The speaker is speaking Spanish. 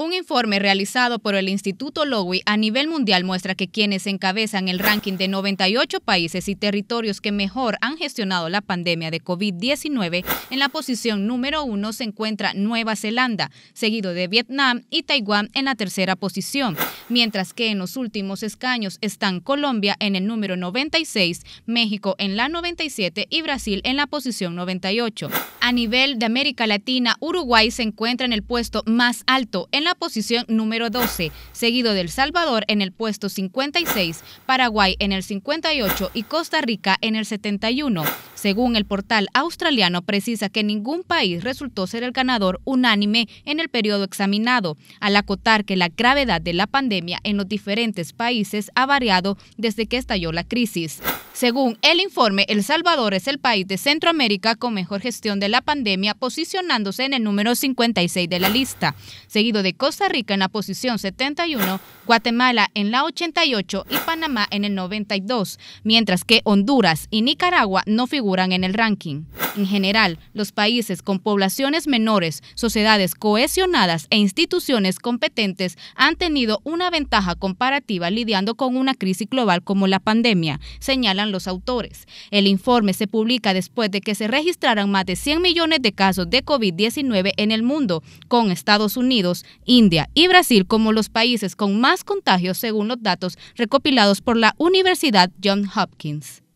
Un informe realizado por el Instituto Lowy a nivel mundial muestra que quienes encabezan el ranking de 98 países y territorios que mejor han gestionado la pandemia de COVID-19, en la posición número uno se encuentra Nueva Zelanda, seguido de Vietnam y Taiwán en la tercera posición, mientras que en los últimos escaños están Colombia en el número 96, México en la 97 y Brasil en la posición 98 a nivel de América Latina, Uruguay se encuentra en el puesto más alto, en la posición número 12, seguido de El Salvador en el puesto 56, Paraguay en el 58 y Costa Rica en el 71. Según el portal australiano, precisa que ningún país resultó ser el ganador unánime en el periodo examinado, al acotar que la gravedad de la pandemia en los diferentes países ha variado desde que estalló la crisis. Según el informe, El Salvador es el país de Centroamérica con mejor gestión de la pandemia, posicionándose en el número 56 de la lista, seguido de Costa Rica en la posición 71, Guatemala en la 88 y Panamá en el 92, mientras que Honduras y Nicaragua no figuran en el ranking en general, los países con poblaciones menores, sociedades cohesionadas e instituciones competentes han tenido una ventaja comparativa lidiando con una crisis global como la pandemia, señalan los autores. El informe se publica después de que se registraran más de 100 millones de casos de COVID-19 en el mundo, con Estados Unidos, India y Brasil como los países con más contagios según los datos recopilados por la Universidad Johns Hopkins.